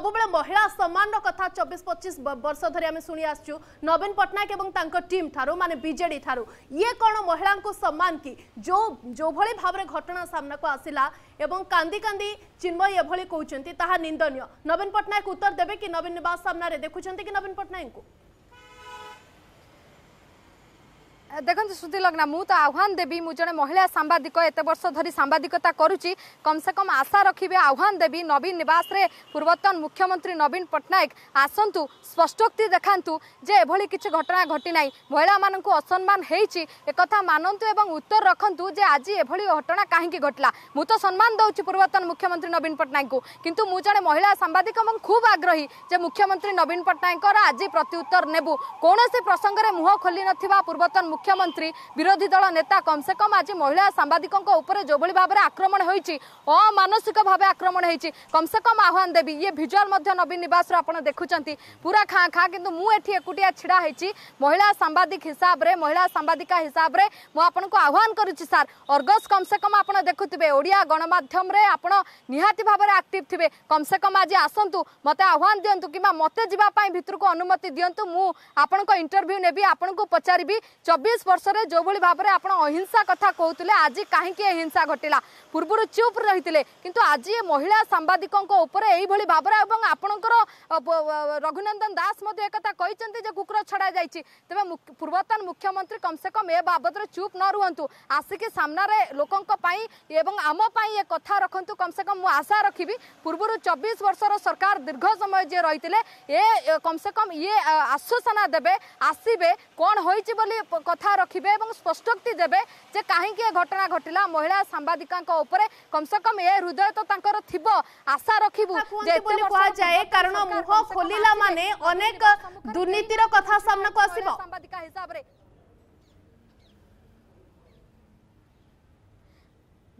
ସବୁବେଳେ ମହିଳା ସମ୍ମାନର କଥା ଚବିଶ ପଚିଶ ବର୍ଷ ଧରି ଆମେ ଶୁଣି ଆସୁଛୁ ନବୀନ ପଟ୍ଟନାୟକ ଏବଂ ତାଙ୍କ ଟିମ୍ ଠାରୁ ମାନେ ବିଜେଡି ଠାରୁ ଇଏ କ'ଣ ମହିଳାଙ୍କୁ ସମ୍ମାନ କି ଯେଉଁ ଯେଉଁଭଳି ଭାବରେ ଘଟଣା ସାମ୍ନାକୁ ଆସିଲା ଏବଂ କାନ୍ଦି କାନ୍ଦି ଚିନ୍ମୟ ଏଭଳି କହୁଛନ୍ତି ତାହା ନିନ୍ଦନୀୟ ନବୀନ ପଟ୍ଟନାୟକ ଉତ୍ତର ଦେବେ କି ନବୀନ ନିବାସ ସାମ୍ନାରେ ଦେଖୁଛନ୍ତି କି ନବୀନ ପଟ୍ଟନାୟକଙ୍କୁ ଦେଖନ୍ତୁ ସୁଧୀ ଲଗ୍ନା ମୁଁ ତ ଆହ୍ୱାନ ଦେବି ମୁଁ ଜଣେ ମହିଳା ସାମ୍ବାଦିକ ଏତେ ବର୍ଷ ଧରି ସାମ୍ବାଦିକତା କରୁଛି କମ୍ସେ କମ୍ ଆଶା ରଖିବେ ଆହ୍ୱାନ ଦେବି ନବୀନ ନିବାସରେ ପୂର୍ବତନ ମୁଖ୍ୟମନ୍ତ୍ରୀ ନବୀନ ପଟ୍ଟନାୟକ ଆସନ୍ତୁ ସ୍ପଷ୍ଟୋକ୍ତି ଦେଖାନ୍ତୁ ଯେ ଏଭଳି କିଛି ଘଟଣା ଘଟିନାହିଁ ମହିଳାମାନଙ୍କୁ ଅସମ୍ମାନ ହେଇଛି ଏକଥା ମାନନ୍ତୁ ଏବଂ ଉତ୍ତର ରଖନ୍ତୁ ଯେ ଆଜି ଏଭଳି ଘଟଣା କାହିଁକି ଘଟିଲା ମୁଁ ତ ସମ୍ମାନ ଦେଉଛି ପୂର୍ବତନ ମୁଖ୍ୟମନ୍ତ୍ରୀ ନବୀନ ପଟ୍ଟନାୟକଙ୍କୁ କିନ୍ତୁ ମୁଁ ଜଣେ ମହିଳା ସାମ୍ବାଦିକ ଏବଂ ଖୁବ୍ ଆଗ୍ରହୀ ଯେ ମୁଖ୍ୟମନ୍ତ୍ରୀ ନବୀନ ପଟ୍ଟନାୟକଙ୍କର ଆଜି ପ୍ରତ୍ୟୁତ୍ତର ନେବୁ କୌଣସି ପ୍ରସଙ୍ଗରେ ମୁହଁ ଖୋଲିନଥିବା ପୂର୍ବତନ মুখ্যমন্ত্রী বিরোধী দল নেতা কমসে কম আজ মহিলা সাংবাদিক উপরে যেভাবে ভাবে আক্রমণ হয়েছে অমানসিক ভাবে আক্রমণ হয়েছে কমসে কম আহ্বান দেবি ইয়ে ভিজুয়াল নবীন নিবাসর আপনার দেখুম পুরা খাঁ খাঁ কিন্তু মু এটি একুটিয়া ছিড়া হয়েছি মহিলা সাংবাদিক হিসাবে মহিলা সাংবাদিকা হিসাবে মু আপনার আহ্বান করছি সার অর্গস কমসে কম আপনার দেখুবে ওড়িয়া গণমাধ্যমে আপনার নিহতি ভাবে আকটিভ থাকবে কমসে কম আজ আসন্তু মতো আহ্বান দিও কিংবা মতো যাওয়া ভিতরক অনুমতি দিও মু আপনার ইন্টরভিউ নেবি আপনার পচারি চব্বিশ ଉଣେଇଶ ବର୍ଷରେ ଯେଉଁଭଳି ଭାବରେ ଆପଣ ଅହିଂସା କଥା କହୁଥିଲେ ଆଜି କାହିଁକି ଏ ହିଂସା ଘଟିଲା ପୂର୍ବରୁ ଚୁପ୍ ରହିଥିଲେ କିନ୍ତୁ ଆଜି ଏ ମହିଳା ସାମ୍ବାଦିକଙ୍କ ଉପରେ ଏଇଭଳି ଭାବରେ ଏବଂ ଆପଣଙ୍କର ରଘୁନନ୍ଦନ ଦାସ ମଧ୍ୟ ଏକଥା କହିଛନ୍ତି ଯେ କୁକୁର ଛଡ଼ାଯାଇଛି ତେବେ ପୂର୍ବତନ ମୁଖ୍ୟମନ୍ତ୍ରୀ କମ୍ ସେ କମ୍ ଏ ବାବଦରେ ଚୁପ୍ ନ ରୁହନ୍ତୁ ଆସିକି ସାମ୍ନାରେ ଲୋକଙ୍କ ପାଇଁ ଏବଂ ଆମ ପାଇଁ ଏ କଥା ରଖନ୍ତୁ କମ୍ ସେ କମ୍ ମୁଁ ଆଶା ରଖିବି ପୂର୍ବରୁ ଚବିଶ ବର୍ଷର ସରକାର ଦୀର୍ଘ ସମୟ ଯିଏ ରହିଥିଲେ ଏ କମ୍ ସେ କମ୍ ଇଏ ଆଶ୍ୱାସନା ଦେବେ ଆସିବେ କ'ଣ ହୋଇଛି ବୋଲି କଥା କଥା ରଖିବେ ଏବଂ ସ୍ପଷ୍ଟୋକ୍ତି ଦେବେ ଯେ କାହିଁକି ଏ ଘଟଣା ଘଟିଲା ମହିଳା ସାମ୍ବାଦିକଙ୍କ ଉପରେ କମସେ କମ୍ ଏ ହୃଦୟ ତ ତାଙ୍କର ଥିବ ଆଶା ରଖିବୁ ବୋଲି କୁହାଯାଏ କାରଣ ମୁହଁ ଖୋଲିଲା ମାନେ ଅନେକ ଦୁର୍ନୀତିର କଥା ସାମ୍ନାକୁ ଆସିବ ସାମ୍ବାଦିକ ହିସାବରେ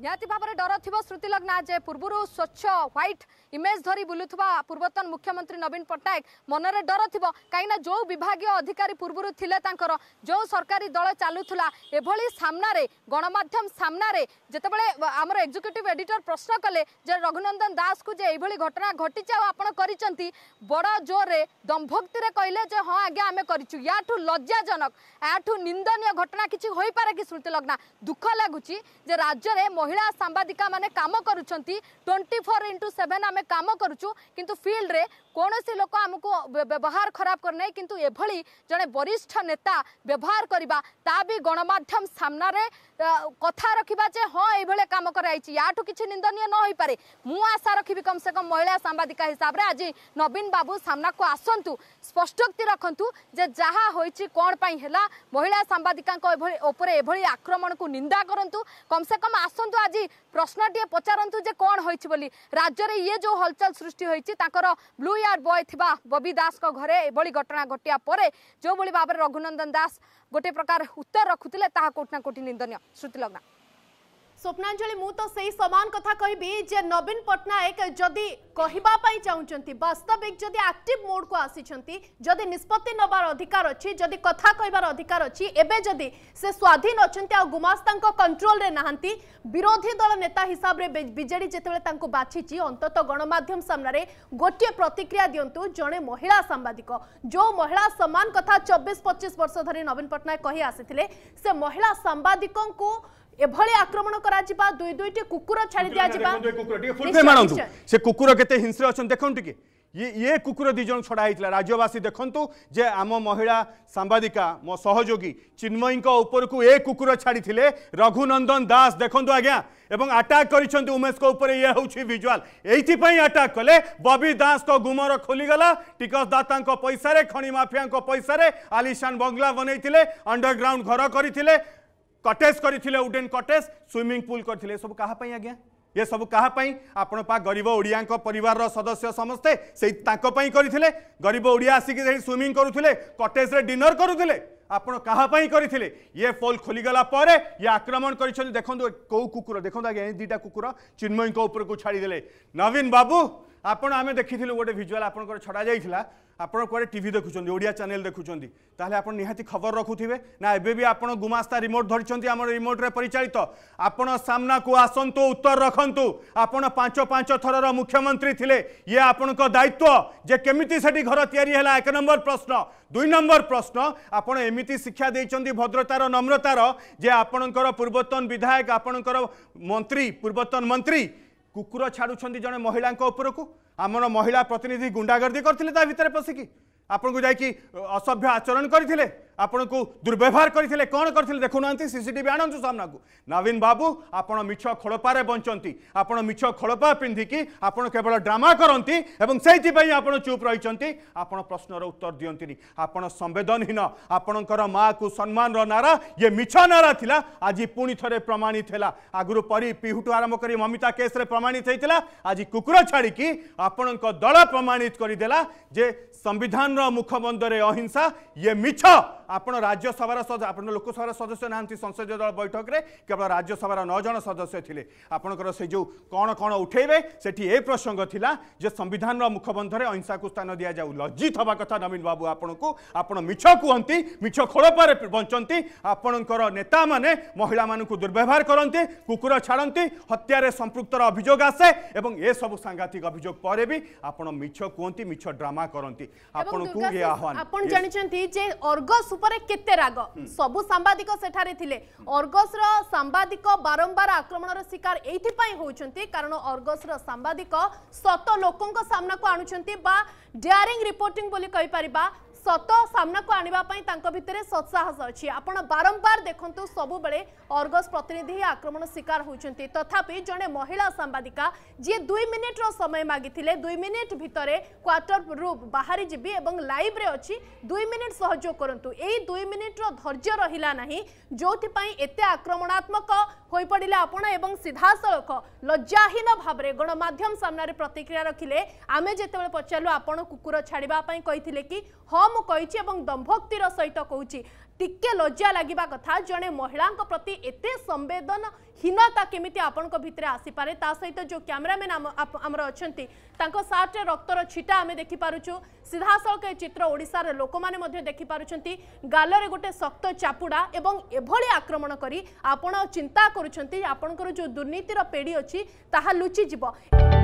ନିହାତି ଭାବରେ ଡର ଥିବ ଶ୍ରୁତିଲଗ୍ନା ଯେ ପୂର୍ବରୁ ସ୍ୱଚ୍ଛ ହ୍ୱାଇଟ୍ ଇମେଜ୍ ଧରି ବୁଲୁଥିବା ପୂର୍ବତନ ମୁଖ୍ୟମନ୍ତ୍ରୀ ନବୀନ ପଟ୍ଟନାୟକ ମନରେ ଡର ଥିବ କାହିଁକିନା ଯେଉଁ ବିଭାଗୀୟ ଅଧିକାରୀ ପୂର୍ବରୁ ଥିଲେ ତାଙ୍କର ଯେଉଁ ସରକାରୀ ଦଳ ଚାଲୁଥିଲା ଏଭଳି ସାମ୍ନାରେ ଗଣମାଧ୍ୟମ ସାମ୍ନାରେ ଯେତେବେଳେ ଆମର ଏକ୍ଜିକ୍ୟୁଟିଭ୍ ଏଡିଟର ପ୍ରଶ୍ନ କଲେ ଯେ ରଘୁନନ୍ଦନ ଦାସଙ୍କୁ ଯେ ଏଭଳି ଘଟଣା ଘଟିଛି ଆଉ ଆପଣ କରିଛନ୍ତି ବଡ଼ ଜୋରରେ ଦମ୍ଭକ୍ତିରେ କହିଲେ ଯେ ହଁ ଆଜ୍ଞା ଆମେ କରିଛୁ ୟାଠୁ ଲଜ୍ଜାଜନକ ୟାଠୁ ନିନ୍ଦନୀୟ ଘଟଣା କିଛି ହୋଇପାରେ କି ଶ୍ରୁତିଲଗ୍ନା ଦୁଃଖ ଲାଗୁଛି ଯେ ରାଜ୍ୟରେ ମହିଳା ମହିଳା ସାମ୍ବାଦିକାମାନେ କାମ କରୁଛନ୍ତି ଟ୍ୱେଣ୍ଟି ଫୋର୍ ଇଣ୍ଟୁ ସେଭେନ୍ ଆମେ କାମ କରୁଛୁ କିନ୍ତୁ ଫିଲ୍ଡରେ କୌଣସି ଲୋକ ଆମକୁ ବ୍ୟବହାର ଖରାପ କରିନାହିଁ କିନ୍ତୁ ଏଭଳି ଜଣେ ବରିଷ୍ଠ ନେତା ବ୍ୟବହାର କରିବା ତା ବି ଗଣମାଧ୍ୟମ ସାମ୍ନାରେ କଥା ରଖିବା ଯେ ହଁ ଏଇଭଳିଆ କାମ କରାଯାଇଛି ୟାଠୁ କିଛି ନିନ୍ଦନୀୟ ନ ହୋଇପାରେ ମୁଁ ଆଶା ରଖିବି କମ୍ ସେ କମ୍ ମହିଳା ସାମ୍ବାଦିକା ହିସାବରେ ଆଜି ନବୀନ ବାବୁ ସାମ୍ନାକୁ ଆସନ୍ତୁ ସ୍ପଷ୍ଟୋକ୍ତି ରଖନ୍ତୁ ଯେ ଯାହା ହୋଇଛି କ'ଣ ପାଇଁ ହେଲା ମହିଳା ସାମ୍ବାଦିକାଙ୍କ ଏଭଳି ଉପରେ ଏଭଳି ଆକ୍ରମଣକୁ ନିନ୍ଦା କରନ୍ତୁ କମ୍ ସେ କମ୍ ଆସନ୍ତୁ ଆଜି ପ୍ରଶ୍ନଟିଏ ପଚାରନ୍ତୁ ଯେ କ'ଣ ହୋଇଛି ବୋଲି ରାଜ୍ୟରେ ଇଏ ଯେଉଁ ହଲଚଲ ସୃଷ୍ଟି ହୋଇଛି ତାଙ୍କର ବ୍ଲୁ ଇୟର୍ ବଏ ଥିବା ବବି ଦାସଙ୍କ ଘରେ ଏଭଳି ଘଟଣା ଘଟିବା ପରେ ଯେଉଁଭଳି ଭାବରେ ରଘୁନନ୍ଦନ ଦାସ ଗୋଟେ ପ୍ରକାର ଉତ୍ତର ରଖୁଥିଲେ ତାହା କୋଟି ନା କୋଟି ନିନ୍ଦନୀୟ ଶ୍ରୁତିଲଗ୍ନା স্বপ্নাঞ্জলি মু তো সেই সমান কথা কহিবি যে নবীন পট্টনাক যদি কহিবা পাই চাহুচন্তি বাস্তবিক যদি অ্যাক্টিভ মোড কো আসিছন্তি যদি নিষ্পত্তি নবার অধিকার অছি যদি কথা কইবার অধিকার অছি এবে যদি সে স্বাধীন অছন্তি আর গুমাস্তাঙ্ক কন্ট্রোল রে নাহান্তি বিরোধী দল নেতা হিসাবরে বিজেডি যেতবেলে তাঙ্কু বাছিছি অন্তত গণমাধ্যম সামনারে গোটিয়ে প্রতিক্রিয়া দিয়ন্তু জনে মহিলা সাংবাদিক যে মহিলা সমান কথা চব্বিশ পঁচিশ বর্ষ ধরে নবীন পট্টনাক কহি আসিলে সে মহিলা সাংবাদিকঙ্কু এভাবে আক্রমণ করা যা দুই দুইটি কুকুর ছাড়ি দিয়া সে কুকুর কেতে হিংস্র অনেক দেখুন টিকি ইয়ে ইয়ে কুকুর দুইজন ছড়া হয়েছিল রাজ্যবাসী দেখন্তু যে আম মহিলা সাংবাদিকা মো সহযোগী চিন্ময়ীক উপরক এ কুকুর ছাড়ি রঘুনন্দন দাস দেখুন আজ্ঞা এবং আটাক করেছেন উমেশ উপরে ইয়ে হচ্ছে ভিজুয়াল এইপাই আটাক কলে ববি দাস গুমর খোলিগলা টিকসদাতা পয়সার খনি মাফিয়া পয়সার আলিশান বংলা বনাইলে অন্ডরগ্রাউন্ড ঘর করে कटेज करते उडेन कटेज स्विमिंग पुल करते सब क्या आज्ञा ये सब क्या आप गरीब ओडिया पर सदस्य समस्ते से करते गरीब ओडिया आसिक स्विमिंग करुले कटेज डिनर करुले ଆପଣ କାହା ପାଇଁ ये ଇଏ ପୋଲ୍ ଖୋଲିଗଲା ପରେ ଇଏ ଆକ୍ରମଣ କରିଛନ୍ତି ଦେଖନ୍ତୁ କେଉଁ କୁକୁର ଦେଖନ୍ତୁ ଆଜ୍ଞା ଏ ଦୁଇଟା କୁକୁର ଚିନ୍ମୟଙ୍କ ଉପରକୁ ଛାଡ଼ିଦେଲେ ନବୀନ ଆପଣ ଆମେ ଦେଖିଥିଲୁ ଗୋଟେ ଭିଜୁଆଲ୍ ଆପଣଙ୍କର ଛଡ଼ା ଯାଇଥିଲା ଆପଣ କୁଆଡ଼େ ଟିଭି ଦେଖୁଛନ୍ତି ଓଡ଼ିଆ ଚ୍ୟାନେଲ୍ ଦେଖୁଛନ୍ତି ତାହେଲେ ଆପଣ ନିହାତି ଖବର ରଖୁଥିବେ ନା ଏବେ ବି ଆପଣ ଗୁମାସ୍ତା ରିମୋଟ୍ ଧରିଛନ୍ତି ଆମର ରିମୋଟ୍ରେ ପରିଚାଳିତ ଆପଣ ସାମ୍ନାକୁ ଆସନ୍ତୁ ଉତ୍ତର ରଖନ୍ତୁ ଆପଣ ପାଞ୍ଚ ପାଞ୍ଚ ଥରର ମୁଖ୍ୟମନ୍ତ୍ରୀ ଥିଲେ ଇଏ ଆପଣଙ୍କ ଦାୟିତ୍ୱ ଯେ କେମିତି ସେଠି ଘର ତିଆରି ହେଲା ଏକ ନମ୍ବର ପ୍ରଶ୍ନ ଦୁଇ ନମ୍ବର ପ୍ରଶ୍ନ ଆପଣ ଏମିତି ଶିକ୍ଷା ଦେଇଛନ୍ତି ଭଦ୍ରତାର ନମ୍ରତାର ଯେ ଆପଣଙ୍କର ପୂର୍ବତନ ବିଧାୟକ ଆପଣଙ୍କର ମନ୍ତ୍ରୀ ପୂର୍ବତନ ମନ୍ତ୍ରୀ कुकुर छाडुन्छ जन महिला उपरकु अमर महिला प्रतिनिधि कि गरिसिकी आपि असभ्य आचरण गरि ଆପଣଙ୍କୁ ଦୁର୍ବ୍ୟବହାର କରିଥିଲେ କ'ଣ କରିଥିଲେ ଦେଖୁନାହାନ୍ତି ସିସିଟିଭି ଆଣନ୍ତୁ ସାମ୍ନାକୁ ନବୀନ ବାବୁ ଆପଣ ମିଛ ଖୋଳପାରେ ବଞ୍ଚନ୍ତି ଆପଣ ମିଛ ଖୋଳପା ପିନ୍ଧିକି ଆପଣ କେବଳ ଡ୍ରାମା କରନ୍ତି ଏବଂ ସେଇଥିପାଇଁ ଆପଣ ଚୁପ୍ ରହିଛନ୍ତି ଆପଣ ପ୍ରଶ୍ନର ଉତ୍ତର ଦିଅନ୍ତିନି ଆପଣ ସମ୍ବେଦନହୀନ ଆପଣଙ୍କର ମାଆକୁ ସମ୍ମାନର ନାରା ଇଏ ମିଛ ନାରା ଥିଲା ଆଜି ପୁଣି ଥରେ ପ୍ରମାଣିତ ହେଲା ଆଗରୁ ପରି ପିହୁଠୁ ଆରମ୍ଭ କରି ମମିତା କେସ୍ରେ ପ୍ରମାଣିତ ହେଇଥିଲା ଆଜି କୁକୁର ଛାଡ଼ିକି ଆପଣଙ୍କ ଦଳ ପ୍ରମାଣିତ କରିଦେଲା ଯେ सम्विधान अहिंसा इ मिछ आप्यसभार लोकसभार सदस्य नान्ति संसदीय दल बैठकले केवल राज्यसभार नौज सदस्य थिएन कन कठेसी ए प्रसङ्ग इला अहिंसा को स्थान लज्जित हेर्दा कथा नवीन बाबु आपणको आछ कोल बञ्चा नेता मे महिला म दुर्व्यवहार गर कुकुर छाडि हत्यारे सम्पृक्तर अभियोग आसे एसबु भी अभियोगले आज मिछ ड्रामा कति ଆପଣଙ୍କୁ ଆପଣ ଜାଣିଛନ୍ତି ଯେ ଅର୍ଗସ ଉପରେ କେତେ ରାଗ ସବୁ ସାମ୍ବାଦିକ ସେଠାରେ ଥିଲେ ଅର୍ଗସର ସାମ୍ବାଦିକ ବାରମ୍ବାର ଆକ୍ରମଣର ଶିକାର ଏଇଥିପାଇଁ ହେଉଛନ୍ତି କାରଣ ଅର୍ଗସର ସାମ୍ବାଦିକ ସତ ଲୋକଙ୍କ ସାମ୍ନାକୁ ଆଣୁଛନ୍ତି ବା ଡେୟାରିଂ ରିପୋର୍ଟିଂ ବୋଲି କହିପାରିବା সত সামনাকু আনবা ভিতরে সৎসাহস অছি আপনার বারম্বার দেখুন সবুলে অর্গস প্রতিনিধি আক্রমণ শিকার হয়েছেন তথাপি জনে মহিলা সাংবাদিকা যে দুই মিনিটর সময় মাগিলে দুই মিনিট ভিতরে কোয়ার্টর রু বাহারি যাবি এবং লাইভ্রে অছি দুই মিনিট সহযোগ করতু এই দুই মিনিটর ধৈর্য রহিলা না যেপাই এতে আক্রমণাত্মক হয়ে পড়লে আপনার এবং সিধাসলখ লজ্জাহীন ভাবে গণমাধ্যম সামনে প্রতিক্রিয়া রখিলে আমি যেতবে পচারু আপনার কুকুর ছাড়া কে কি হম ମୁଁ କହିଛି ଏବଂ ଦମ୍ଭକ୍ତିର ସହିତ କହୁଛି ଟିକେ ଲଜ୍ଜା ଲାଗିବା କଥା ଜଣେ ମହିଳାଙ୍କ ପ୍ରତି ଏତେ ସମ୍ବେଦନହୀନତା କେମିତି ଆପଣଙ୍କ ଭିତରେ ଆସିପାରେ ତା ସହିତ ଯେଉଁ କ୍ୟାମେରାମ୍ୟାନ୍ ଆମର ଅଛନ୍ତି ତାଙ୍କ ସାର୍ଟରେ ରକ୍ତର ଛିଟା ଆମେ ଦେଖିପାରୁଛୁ ସିଧାସଳଖ ଏ ଚିତ୍ର ଓଡ଼ିଶାର ଲୋକମାନେ ମଧ୍ୟ ଦେଖିପାରୁଛନ୍ତି ଗାଲରେ ଗୋଟେ ଶକ୍ତ ଚାପୁଡ଼ା ଏବଂ ଏଭଳି ଆକ୍ରମଣ କରି ଆପଣ ଚିନ୍ତା କରୁଛନ୍ତି ଆପଣଙ୍କର ଯେଉଁ ଦୁର୍ନୀତିର ପେଡ଼ି ଅଛି ତାହା ଲୁଚିଯିବ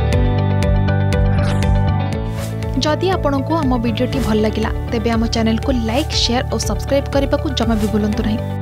যদি আপোনাক আমা ভিডিওটি ভাল লাগিলা তেবে আমা চ্যানেল কো লাইক শেয়ার অ সাবস্ক্রাইব কৰিবাকু জমাবি বুলন্ত নাই